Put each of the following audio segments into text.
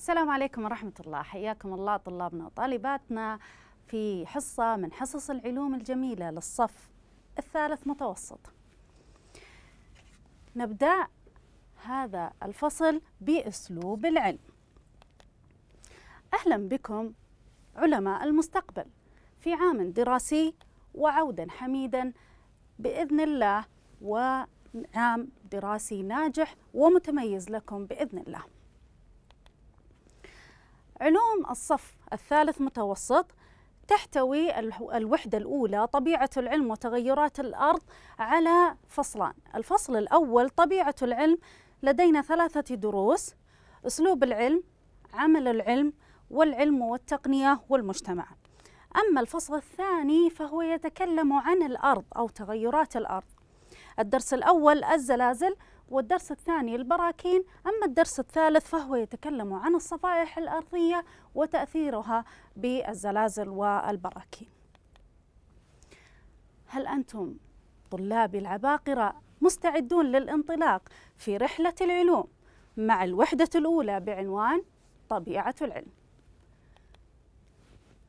السلام عليكم ورحمة الله حياكم الله طلابنا وطالباتنا في حصة من حصص العلوم الجميلة للصف الثالث متوسط نبدأ هذا الفصل بأسلوب العلم أهلا بكم علماء المستقبل في عام دراسي وعودا حميدا بإذن الله وعام دراسي ناجح ومتميز لكم بإذن الله علوم الصف الثالث متوسط تحتوي الوحدة الأولى طبيعة العلم وتغيرات الأرض على فصلان الفصل الأول طبيعة العلم لدينا ثلاثة دروس أسلوب العلم عمل العلم والعلم والتقنية والمجتمع أما الفصل الثاني فهو يتكلم عن الأرض أو تغيرات الأرض الدرس الأول الزلازل والدرس الثاني البراكين أما الدرس الثالث فهو يتكلم عن الصفائح الأرضية وتأثيرها بالزلازل والبراكين هل أنتم طلابي العباقرة مستعدون للانطلاق في رحلة العلوم مع الوحدة الأولى بعنوان طبيعة العلم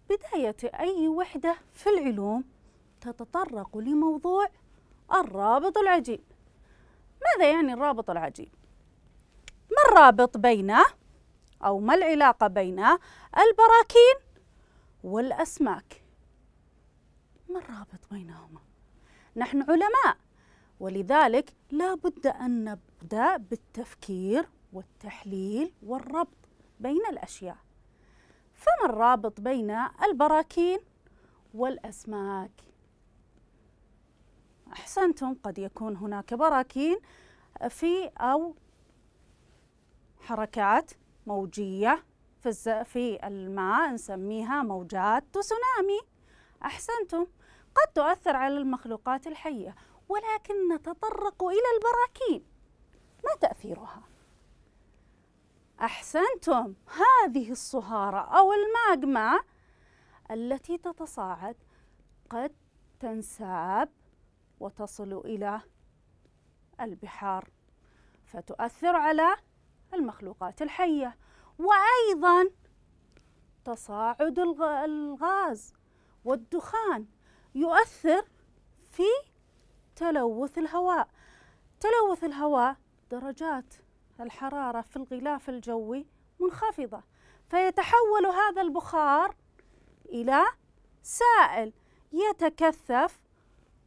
بداية أي وحدة في العلوم تتطرق لموضوع الرابط العجيب ماذا يعني الرابط العجيب؟ ما الرابط بين أو ما العلاقة بين البراكين والأسماك؟ ما الرابط بينهما؟ نحن علماء ولذلك لا بد أن نبدأ بالتفكير والتحليل والربط بين الأشياء فما الرابط بين البراكين والأسماك؟ أحسنتم قد يكون هناك براكين في أو حركات موجية في في الماء نسميها موجات تسونامي أحسنتم قد تؤثر على المخلوقات الحية ولكن نتطرق إلى البراكين ما تأثيرها؟ أحسنتم هذه الصهارة أو الماجما التي تتصاعد قد تنساب وتصل إلى البحار فتؤثر على المخلوقات الحية وأيضا تصاعد الغاز والدخان يؤثر في تلوث الهواء تلوث الهواء درجات الحرارة في الغلاف الجوي منخفضة فيتحول هذا البخار إلى سائل يتكثف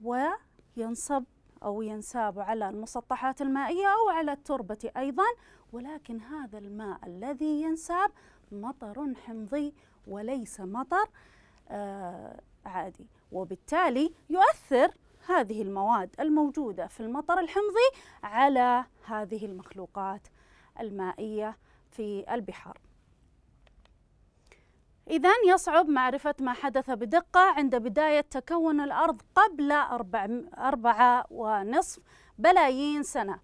ويتكثف ينصب أو ينساب على المسطحات المائية أو على التربة أيضا ولكن هذا الماء الذي ينساب مطر حمضي وليس مطر آه عادي وبالتالي يؤثر هذه المواد الموجودة في المطر الحمضي على هذه المخلوقات المائية في البحار إذا يصعب معرفة ما حدث بدقة عند بداية تكون الأرض قبل أربع أربعة ونصف بلايين سنة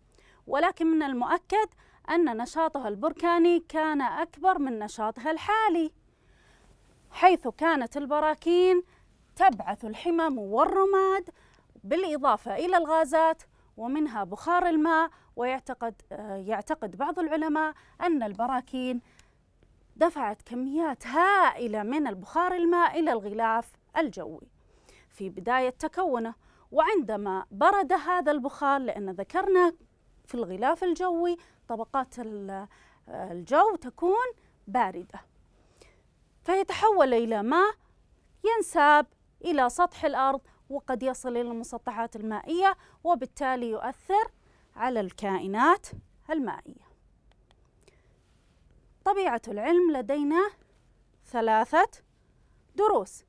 ولكن من المؤكد أن نشاطها البركاني كان أكبر من نشاطها الحالي حيث كانت البراكين تبعث الحمم والرماد بالإضافة إلى الغازات ومنها بخار الماء ويعتقد آه، يعتقد بعض العلماء أن البراكين دفعت كميات هائلة من البخار الماء إلى الغلاف الجوي في بداية تكونه وعندما برد هذا البخار لأن ذكرنا في الغلاف الجوي طبقات الجو تكون باردة فيتحول إلى ماء ينساب إلى سطح الأرض وقد يصل إلى المسطحات المائية وبالتالي يؤثر على الكائنات المائية طبيعة العلم لدينا ثلاثة دروس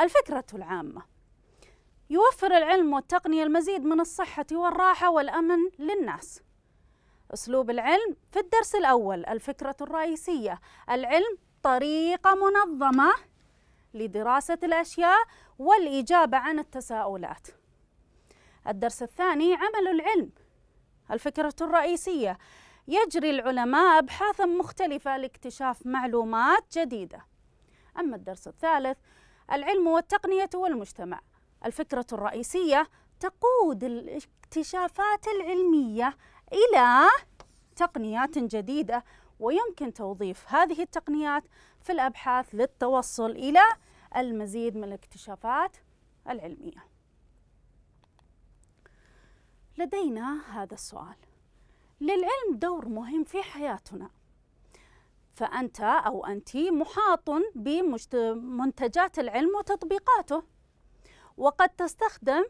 الفكرة العامة يوفر العلم والتقنية المزيد من الصحة والراحة والأمن للناس أسلوب العلم في الدرس الأول الفكرة الرئيسية العلم طريقة منظمة لدراسة الأشياء والإجابة عن التساؤلات الدرس الثاني عمل العلم الفكرة الرئيسية يجري العلماء أبحاثا مختلفة لاكتشاف معلومات جديدة أما الدرس الثالث العلم والتقنية والمجتمع الفكرة الرئيسية تقود الاكتشافات العلمية إلى تقنيات جديدة ويمكن توظيف هذه التقنيات في الأبحاث للتوصل إلى المزيد من الاكتشافات العلمية لدينا هذا السؤال للعلم دور مهم في حياتنا فأنت أو أنت محاط بمنتجات العلم وتطبيقاته وقد تستخدم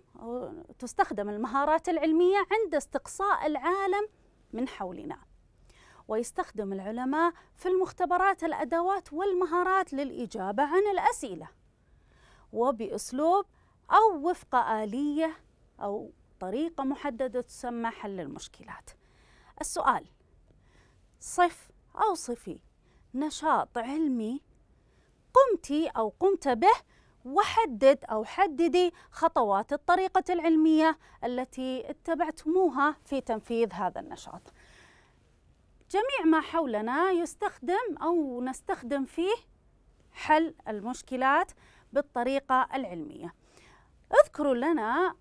تستخدم المهارات العلمية عند استقصاء العالم من حولنا ويستخدم العلماء في المختبرات الأدوات والمهارات للإجابة عن الأسئلة وبأسلوب أو وفق آلية أو طريقة محددة تسمى حل المشكلات السؤال صف أو صفي نشاط علمي قمت أو قمت به وحدد أو حددي خطوات الطريقة العلمية التي اتبعتموها في تنفيذ هذا النشاط جميع ما حولنا يستخدم أو نستخدم فيه حل المشكلات بالطريقة العلمية اذكروا لنا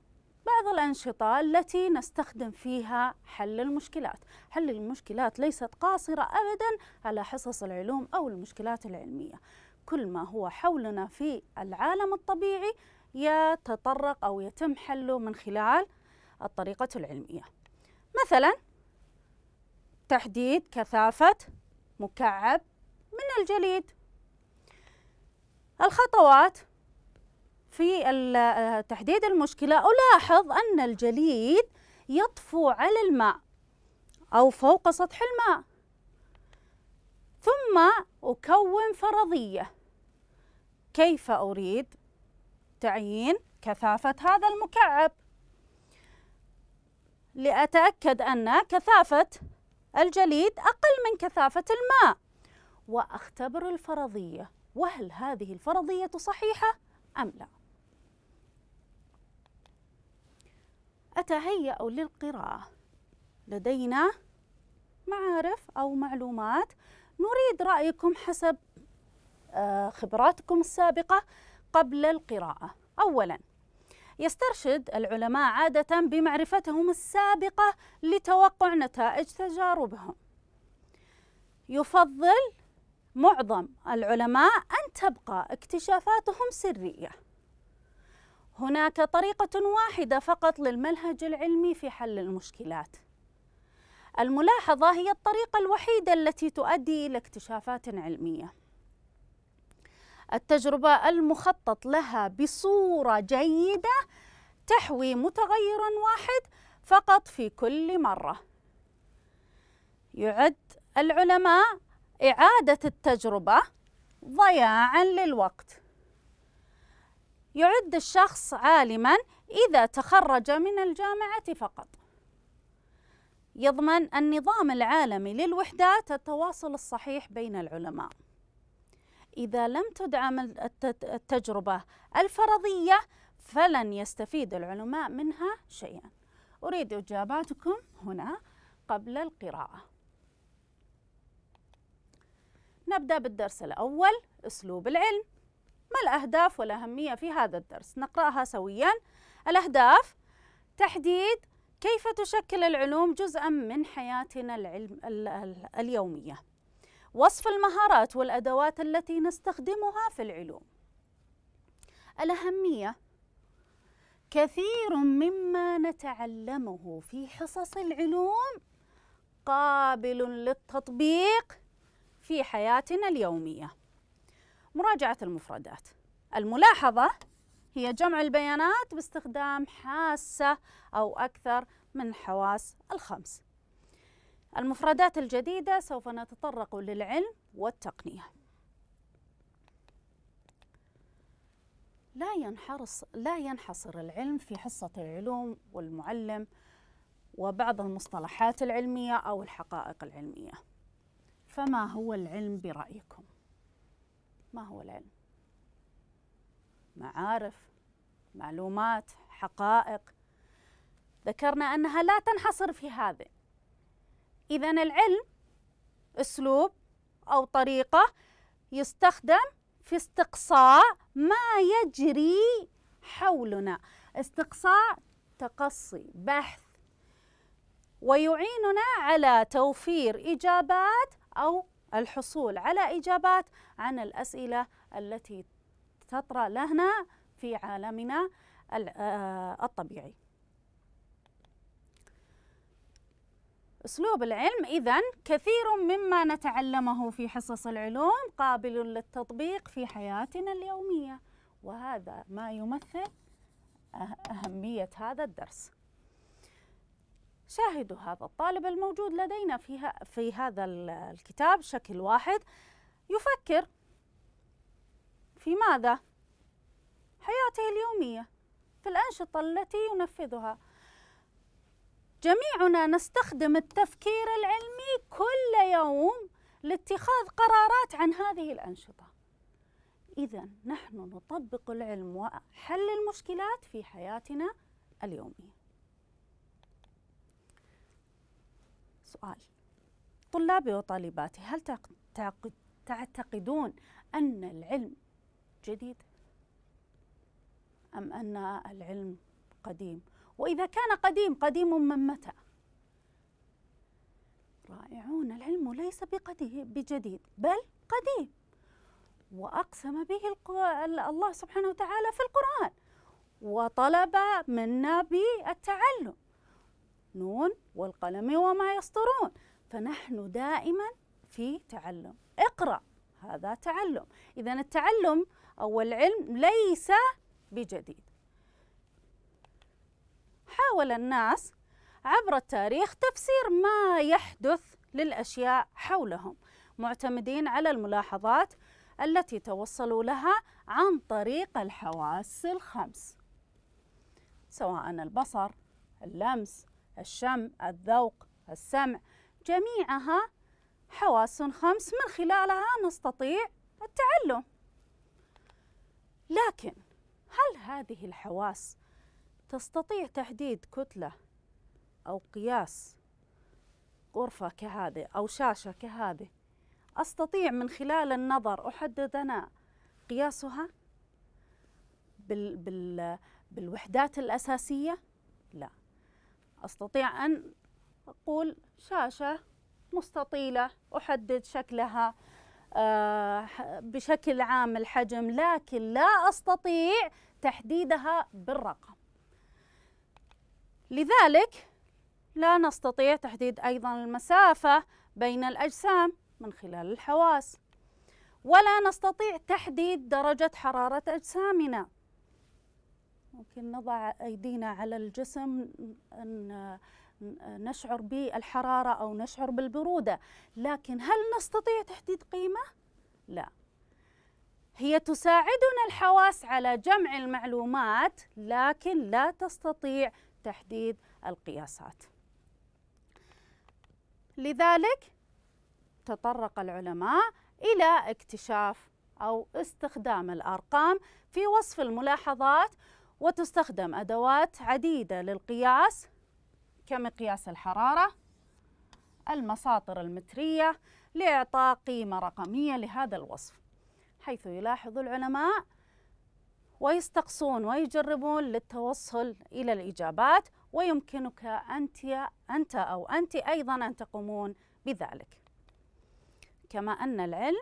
بعض الأنشطة التي نستخدم فيها حل المشكلات حل المشكلات ليست قاصرة أبدا على حصص العلوم أو المشكلات العلمية كل ما هو حولنا في العالم الطبيعي يتطرق أو يتم حله من خلال الطريقة العلمية مثلا تحديد كثافة مكعب من الجليد الخطوات في آه، تحديد المشكلة ألاحظ أن الجليد يطفو على الماء أو فوق سطح الماء ثم أكون فرضية كيف أريد تعيين كثافة هذا المكعب لأتأكد أن كثافة الجليد أقل من كثافة الماء وأختبر الفرضية وهل هذه الفرضية صحيحة أم لا؟ أتهيأ للقراءة لدينا معارف أو معلومات نريد رأيكم حسب آه، خبراتكم السابقة قبل القراءة أولا يسترشد العلماء عادة بمعرفتهم السابقة لتوقع نتائج تجاربهم يفضل معظم العلماء أن تبقى اكتشافاتهم سرية هناك طريقة واحدة فقط للمنهج العلمي في حل المشكلات. الملاحظة هي الطريقة الوحيدة التي تؤدي إلى اكتشافات علمية. التجربة المخطط لها بصورة جيدة تحوي متغير واحد فقط في كل مرة. يعد العلماء إعادة التجربة ضياعا للوقت يعد الشخص عالما إذا تخرج من الجامعة فقط يضمن النظام العالمي للوحدات التواصل الصحيح بين العلماء إذا لم تدعم التجربة الفرضية فلن يستفيد العلماء منها شيئا أريد إجاباتكم هنا قبل القراءة نبدأ بالدرس الأول أسلوب العلم ما الأهداف والأهمية في هذا الدرس نقرأها سويا الأهداف تحديد كيف تشكل العلوم جزءا من حياتنا العلم اليومية وصف المهارات والأدوات التي نستخدمها في العلوم الأهمية كثير مما نتعلمه في حصص العلوم قابل للتطبيق في حياتنا اليوميه مراجعة المفردات الملاحظة هي جمع البيانات باستخدام حاسة أو أكثر من حواس الخمس المفردات الجديدة سوف نتطرق للعلم والتقنية لا ينحرص لا ينحصر العلم في حصة العلوم والمعلم وبعض المصطلحات العلمية أو الحقائق العلمية فما هو العلم برأيكم؟ ما هو العلم معارف معلومات حقائق ذكرنا أنها لا تنحصر في هذا إذا العلم أسلوب أو طريقة يستخدم في استقصاء ما يجري حولنا استقصاء تقصي بحث ويعيننا على توفير إجابات أو الحصول على إجابات عن الأسئلة التي تطرأ لنا في عالمنا آه، الطبيعي أسلوب العلم إذا كثير مما نتعلمه في حصص العلوم قابل للتطبيق في حياتنا اليومية وهذا ما يمثل أه- أهمية هذا الدرس شاهدوا هذا الطالب الموجود لدينا في, في هذا الكتاب شكل واحد يفكر في ماذا؟ حياته اليومية في الأنشطة التي ينفذها جميعنا نستخدم التفكير العلمي كل يوم لاتخاذ قرارات عن هذه الأنشطة إذا نحن نطبق العلم وحل المشكلات في حياتنا اليومية سؤال طلابي وطالباتي هل تعتقدون أن العلم جديد أم أن العلم قديم وإذا كان قديم قديم من متى رائعون العلم ليس بجديد بل قديم وأقسم به الله سبحانه وتعالى في القرآن وطلب منا بالتعلم نون والقلم وما يسطرون فنحن دائما في تعلم اقرأ هذا تعلم إذا التعلم أو العلم ليس بجديد حاول الناس عبر التاريخ تفسير ما يحدث للأشياء حولهم معتمدين على الملاحظات التي توصلوا لها عن طريق الحواس الخمس سواء البصر اللمس الشم الذوق السمع جميعها حواس خمس من خلالها نستطيع التعلم لكن هل هذه الحواس تستطيع تحديد كتلة أو قياس غرفة كهذه أو شاشة كهذه أستطيع من خلال النظر أحدد أنا قياسها بال بال بالوحدات الأساسية؟ لا أستطيع أن أقول شاشة مستطيلة أحدد شكلها آه، بشكل عام الحجم لكن لا أستطيع تحديدها بالرقم لذلك لا نستطيع تحديد أيضا المسافة بين الأجسام من خلال الحواس ولا نستطيع تحديد درجة حرارة أجسامنا ممكن نضع أيدينا على الجسم أن نشعر بالحرارة أو نشعر بالبرودة لكن هل نستطيع تحديد قيمة؟ لا هي تساعدنا الحواس على جمع المعلومات لكن لا تستطيع تحديد القياسات لذلك تطرق العلماء إلى اكتشاف أو استخدام الأرقام في وصف الملاحظات وتستخدم أدوات عديدة للقياس كمقياس الحرارة المساطر المترية لإعطاء قيمة رقمية لهذا الوصف حيث يلاحظ العلماء ويستقصون ويجربون للتوصل إلى الإجابات ويمكنك أنت أنت أو أنت أيضا أن تقومون بذلك كما أن العلم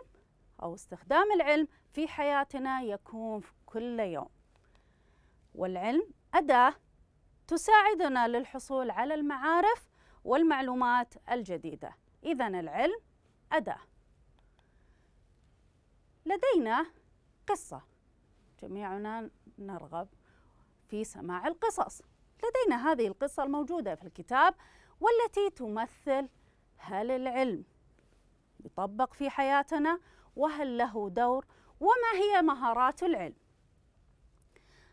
أو استخدام العلم في حياتنا يكون في كل يوم والعلم أداة تساعدنا للحصول على المعارف والمعلومات الجديدة إذا العلم أداة لدينا قصة جميعنا نرغب في سماع القصص لدينا هذه القصة الموجودة في الكتاب والتي تمثل هل العلم يطبق في حياتنا وهل له دور وما هي مهارات العلم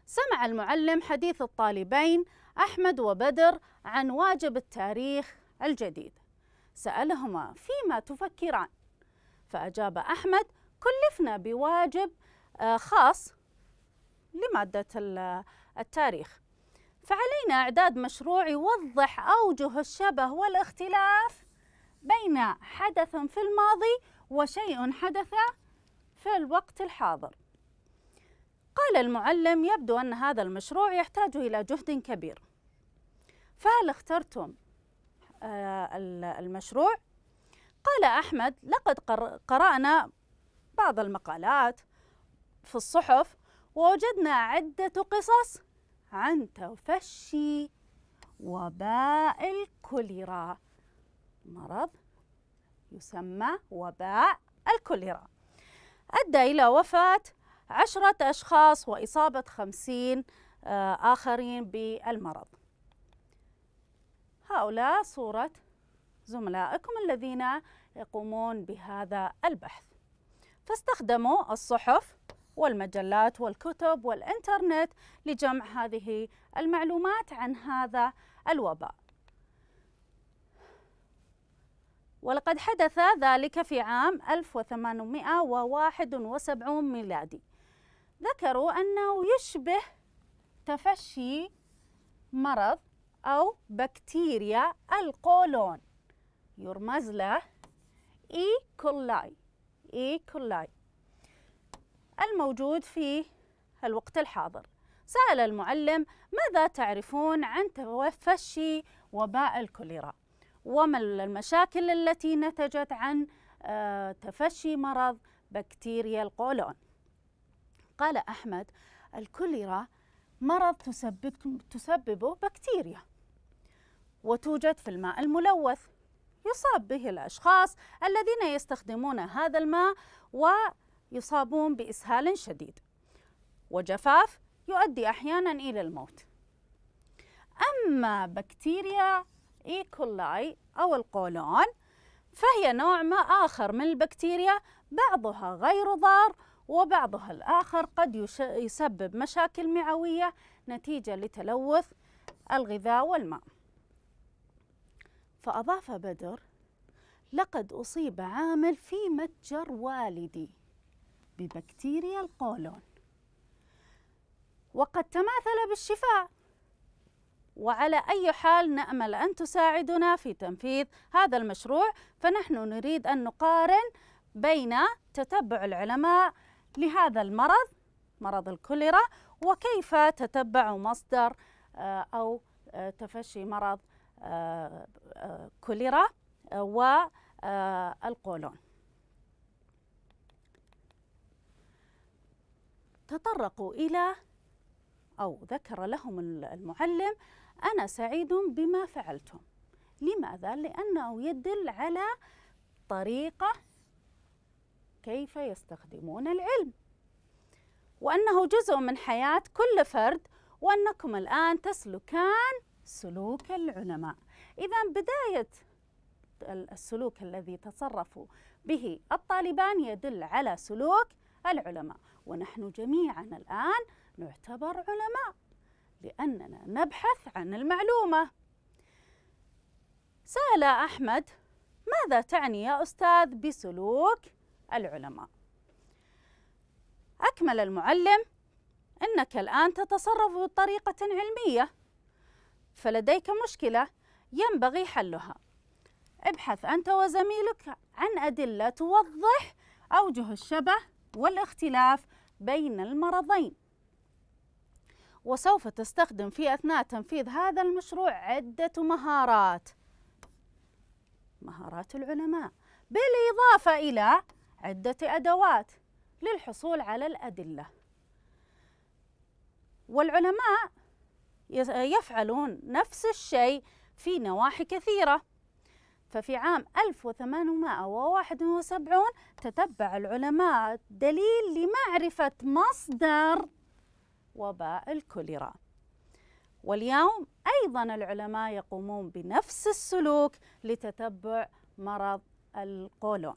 سمع المعلم حديث الطالبين أحمد وبدر عن واجب التاريخ الجديد سألهما فيما تفكران فأجاب أحمد كلفنا بواجب آه، خاص لمادة التاريخ فعلينا إعداد مشروع يوضح أوجه الشبه والاختلاف بين حدث في الماضي وشيء حدث في الوقت الحاضر قال المعلم يبدو أن هذا المشروع يحتاج إلى جهد كبير فهل اخترتم آه، المشروع؟ قال أحمد لقد قرأنا بعض المقالات في الصحف ووجدنا عدة قصص عن تفشي وباء الكوليرا مرض يسمى وباء الكوليرا أدى إلى وفاة عشرة أشخاص وإصابة خمسين آه، آخرين بالمرض هؤلاء صورة زملائكم الذين يقومون بهذا البحث فاستخدموا الصحف والمجلات والكتب والإنترنت لجمع هذه المعلومات عن هذا الوباء ولقد حدث ذلك في عام 1871 ميلادي ذكروا أنه يشبه تفشي مرض أو بكتيريا القولون يرمز له إي كولاي إي كولاي الموجود في الوقت الحاضر سأل المعلم ماذا تعرفون عن تفشي وباء الكوليرا وما المشاكل التي نتجت عن آه، تفشي مرض بكتيريا القولون قال أحمد الكوليرا مرض تسبب تسببه بكتيريا وتوجد في الماء الملوث يصاب به الأشخاص الذين يستخدمون هذا الماء ويصابون بإسهال شديد وجفاف يؤدي أحيانا إلى الموت أما بكتيريا إيكولاي e. أو القولون فهي نوع ما آخر من البكتيريا بعضها غير ضار وبعضها الآخر قد يسبب مشاكل معوية نتيجة لتلوث الغذاء والماء فأضاف بدر لقد أصيب عامل في متجر والدي ببكتيريا القولون وقد تماثل بالشفاء وعلى أي حال نأمل أن تساعدنا في تنفيذ هذا المشروع فنحن نريد أن نقارن بين تتبع العلماء لهذا المرض مرض الكوليرا وكيف تتبع مصدر آه، أو آه، تفشي مرض آه، كوليرا والقولون تطرقوا إلى أو ذكر لهم المعلم أنا سعيد بما فعلتم لماذا؟ لأنه يدل على طريقة كيف يستخدمون العلم وأنه جزء من حياة كل فرد وأنكم الآن تسلكان سلوك العلماء إذا بداية السلوك الذي تصرفوا به الطالبان يدل على سلوك العلماء ونحن جميعا الآن نعتبر علماء لأننا نبحث عن المعلومة سأل أحمد ماذا تعني يا أستاذ بسلوك العلماء أكمل المعلم أنك الآن تتصرف بطريقة علمية فلديك مشكلة ينبغي حلها ابحث أنت وزميلك عن أدلة توضح أوجه الشبه والاختلاف بين المرضين وسوف تستخدم في أثناء تنفيذ هذا المشروع عدة مهارات مهارات العلماء بالإضافة إلى عدة أدوات للحصول على الأدلة والعلماء يفعلون نفس الشيء في نواحي كثيرة ففي عام 1871 تتبع العلماء دليل لمعرفة مصدر وباء الكوليرا واليوم أيضا العلماء يقومون بنفس السلوك لتتبع مرض القولون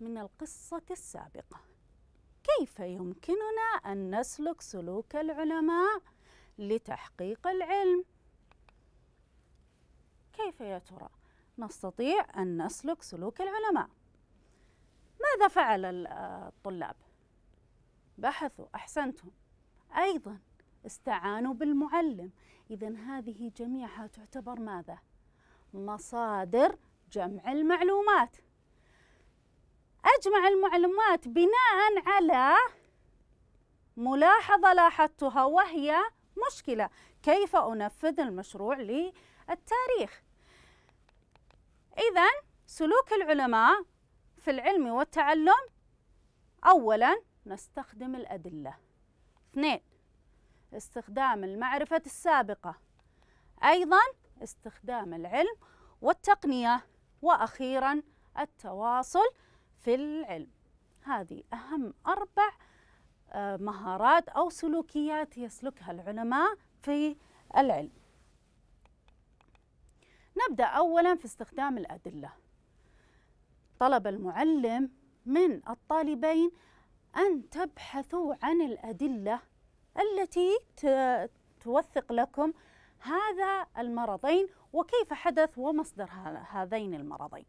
من القصة السابقة كيف يمكننا أن نسلك سلوك العلماء لتحقيق العلم كيف يا ترى نستطيع أن نسلك سلوك العلماء ماذا فعل الطلاب بحثوا أحسنتم أيضا استعانوا بالمعلم إذا هذه جميعها تعتبر ماذا مصادر جمع المعلومات أجمع المعلومات بناء على ملاحظة لاحظتها وهي مشكلة كيف أنفذ المشروع للتاريخ إذا سلوك العلماء في العلم والتعلم أولا نستخدم الأدلة اثنين استخدام المعرفة السابقة أيضا استخدام العلم والتقنية وأخيرا التواصل في العلم هذه أهم أربع آه، مهارات أو سلوكيات يسلكها العلماء في العلم نبدأ أولا في استخدام الأدلة طلب المعلم من الطالبين أن تبحثوا عن الأدلة التي توثق لكم هذا المرضين وكيف حدث ومصدر هذين المرضين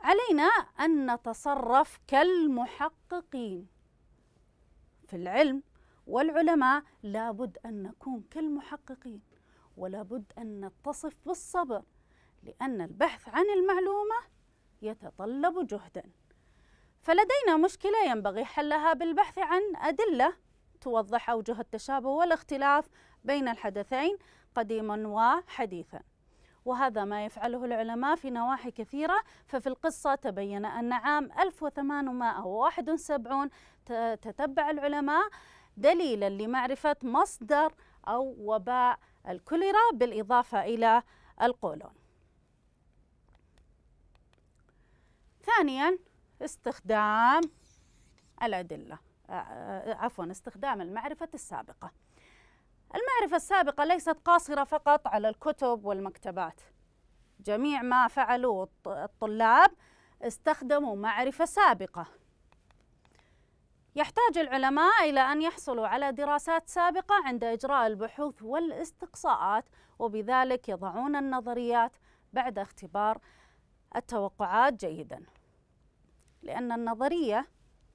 علينا أن نتصرف كالمحققين في العلم والعلماء لابد أن نكون كالمحققين ولابد أن نتصف بالصبر لأن البحث عن المعلومة يتطلب جهدا فلدينا مشكلة ينبغي حلها بالبحث عن أدلة توضح أوجه التشابه والاختلاف بين الحدثين قديما وحديثا وهذا ما يفعله العلماء في نواحي كثيرة ففي القصة تبين أن عام 1871 تتبع العلماء دليلا لمعرفة مصدر أو وباء الكوليرا بالإضافة إلى القولون ثانيا استخدام الأدلة آه، آه، عفوا استخدام المعرفة السابقة المعرفة السابقة ليست قاصرة فقط على الكتب والمكتبات جميع ما فعلوه الطلاب استخدموا معرفة سابقة يحتاج العلماء إلى أن يحصلوا على دراسات سابقة عند إجراء البحوث والاستقصاءات وبذلك يضعون النظريات بعد اختبار التوقعات جيدا لأن النظرية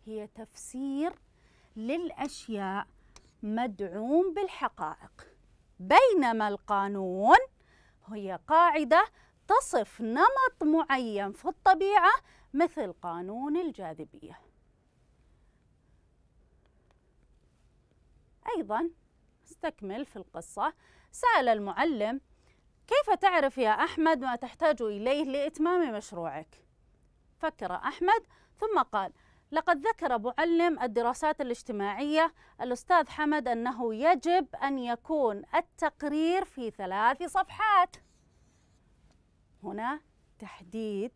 هي تفسير للأشياء مدعوم بالحقائق بينما القانون هي قاعدة تصف نمط معين في الطبيعة مثل قانون الجاذبية أيضا استكمل في القصة سأل المعلم كيف تعرف يا أحمد ما تحتاج إليه لإتمام مشروعك؟ فكر أحمد ثم قال لقد ذكر معلم الدراسات الاجتماعية الأستاذ حمد أنه يجب أن يكون التقرير في ثلاث صفحات هنا تحديد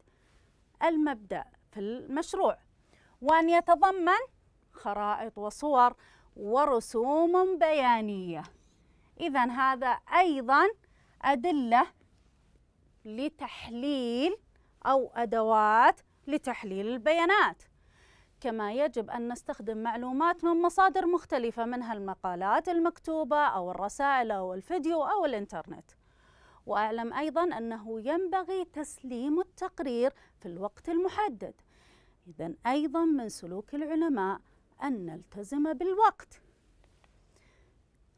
المبدأ في المشروع وأن يتضمن خرائط وصور ورسوم بيانية إذا هذا أيضا أدلة لتحليل أو أدوات لتحليل البيانات كما يجب أن نستخدم معلومات من مصادر مختلفة منها المقالات المكتوبة أو الرسائل أو الفيديو أو الإنترنت وأعلم أيضا أنه ينبغي تسليم التقرير في الوقت المحدد إذا أيضا من سلوك العلماء أن نلتزم بالوقت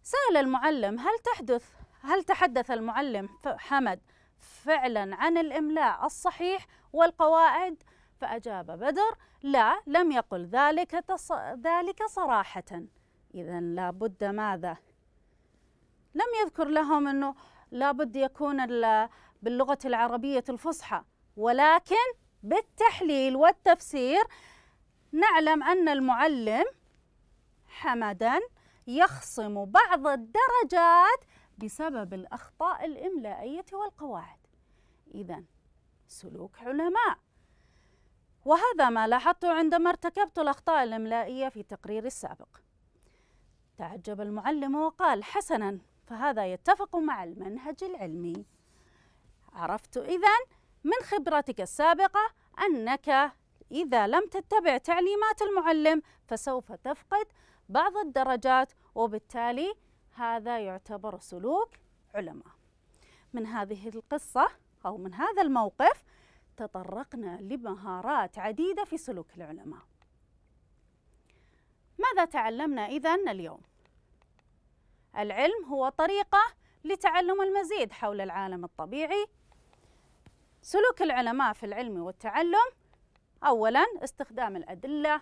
سأل المعلم هل تحدث هل تحدث المعلم حمد فعلا عن الإملاء الصحيح والقواعد؟ فأجاب بدر لا لم يقل ذلك, تص... ذلك صراحة إذا لابد ماذا لم يذكر لهم أنه لابد يكون باللغة العربية الفصحى ولكن بالتحليل والتفسير نعلم أن المعلم حمدا يخصم بعض الدرجات بسبب الأخطاء الإملائية والقواعد إذا سلوك علماء وهذا ما لاحظته عندما ارتكبت الأخطاء الإملائية في تقريري السابق تعجب المعلم وقال حسنا فهذا يتفق مع المنهج العلمي عرفت إذا من خبرتك السابقة أنك إذا لم تتبع تعليمات المعلم فسوف تفقد بعض الدرجات وبالتالي هذا يعتبر سلوك علماء من هذه القصة أو من هذا الموقف تطرقنا لمهارات عديدة في سلوك العلماء ماذا تعلمنا إذن اليوم؟ العلم هو طريقة لتعلم المزيد حول العالم الطبيعي سلوك العلماء في العلم والتعلم أولا استخدام الأدلة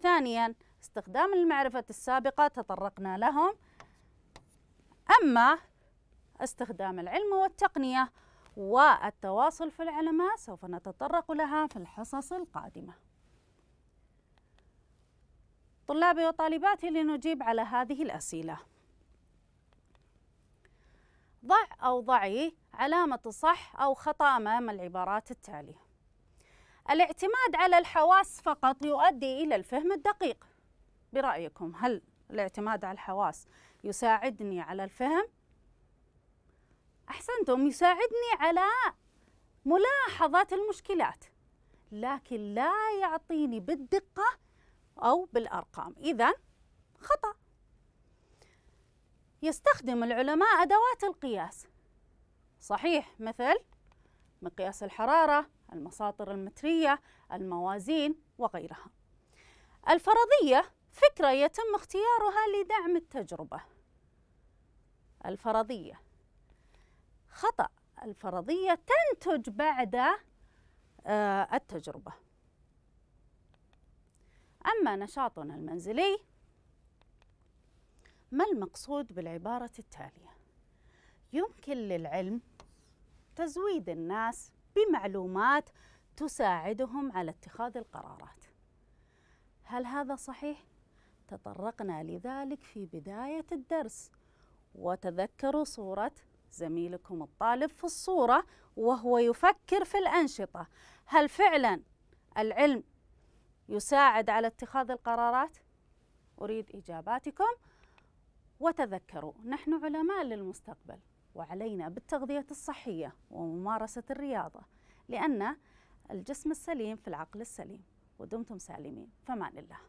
ثانيا استخدام المعرفة السابقة تطرقنا لهم أما استخدام العلم والتقنية والتواصل في العلماء سوف نتطرق لها في الحصص القادمة طلابي وطالباتي لنجيب على هذه الأسئلة ضع أو ضعي علامة صح أو خطأ أمام العبارات التالية الاعتماد على الحواس فقط يؤدي إلى الفهم الدقيق برأيكم هل الاعتماد على الحواس يساعدني على الفهم احسنتم يساعدني على ملاحظه المشكلات لكن لا يعطيني بالدقه او بالارقام اذا خطا يستخدم العلماء ادوات القياس صحيح مثل مقياس الحراره المساطر المتريه الموازين وغيرها الفرضيه فكره يتم اختيارها لدعم التجربه الفرضيه خطأ الفرضية تنتج بعد آه، التجربة أما نشاطنا المنزلي ما المقصود بالعبارة التالية يمكن للعلم تزويد الناس بمعلومات تساعدهم على اتخاذ القرارات هل هذا صحيح؟ تطرقنا لذلك في بداية الدرس وتذكروا صورة زميلكم الطالب في الصورة وهو يفكر في الأنشطة هل فعلا العلم يساعد على اتخاذ القرارات؟ أريد إجاباتكم وتذكروا نحن علماء للمستقبل وعلينا بالتغذية الصحية وممارسة الرياضة لأن الجسم السليم في العقل السليم ودمتم سالمين فمان الله